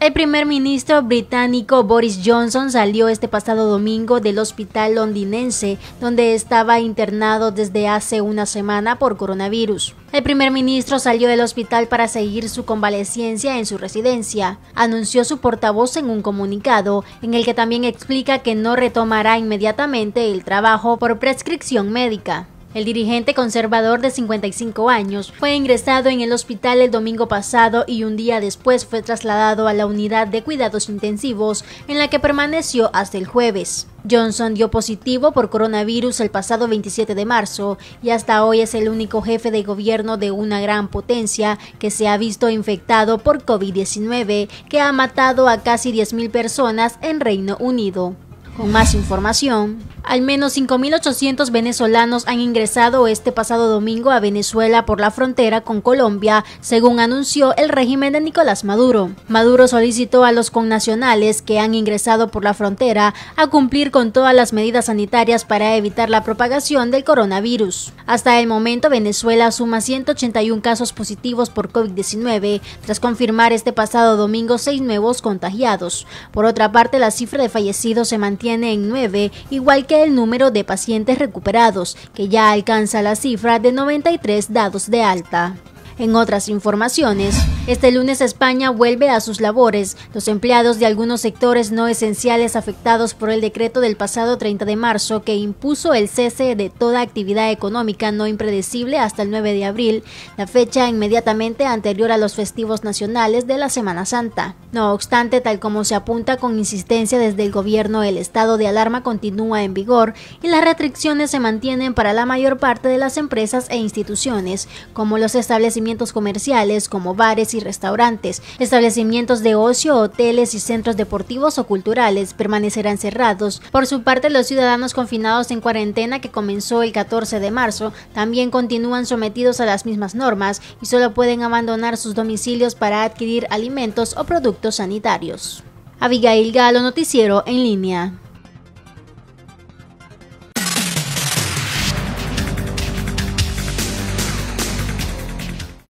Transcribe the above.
El primer ministro británico Boris Johnson salió este pasado domingo del hospital londinense, donde estaba internado desde hace una semana por coronavirus. El primer ministro salió del hospital para seguir su convalecencia en su residencia, anunció su portavoz en un comunicado, en el que también explica que no retomará inmediatamente el trabajo por prescripción médica. El dirigente conservador de 55 años fue ingresado en el hospital el domingo pasado y un día después fue trasladado a la unidad de cuidados intensivos en la que permaneció hasta el jueves. Johnson dio positivo por coronavirus el pasado 27 de marzo y hasta hoy es el único jefe de gobierno de una gran potencia que se ha visto infectado por COVID-19 que ha matado a casi 10.000 personas en Reino Unido. Con más información, al menos 5.800 venezolanos han ingresado este pasado domingo a Venezuela por la frontera con Colombia, según anunció el régimen de Nicolás Maduro. Maduro solicitó a los connacionales que han ingresado por la frontera a cumplir con todas las medidas sanitarias para evitar la propagación del coronavirus. Hasta el momento, Venezuela suma 181 casos positivos por COVID-19, tras confirmar este pasado domingo seis nuevos contagiados. Por otra parte, la cifra de fallecidos se mantiene en 9, igual que el número de pacientes recuperados, que ya alcanza la cifra de 93 dados de alta. En otras informaciones, este lunes España vuelve a sus labores. Los empleados de algunos sectores no esenciales afectados por el decreto del pasado 30 de marzo que impuso el cese de toda actividad económica no impredecible hasta el 9 de abril, la fecha inmediatamente anterior a los festivos nacionales de la Semana Santa. No obstante, tal como se apunta con insistencia desde el gobierno, el estado de alarma continúa en vigor y las restricciones se mantienen para la mayor parte de las empresas e instituciones, como los establecimientos comerciales, como bares y restaurantes. Establecimientos de ocio, hoteles y centros deportivos o culturales permanecerán cerrados. Por su parte, los ciudadanos confinados en cuarentena que comenzó el 14 de marzo también continúan sometidos a las mismas normas y solo pueden abandonar sus domicilios para adquirir alimentos o productos sanitarios. Abigail Galo, Noticiero en línea.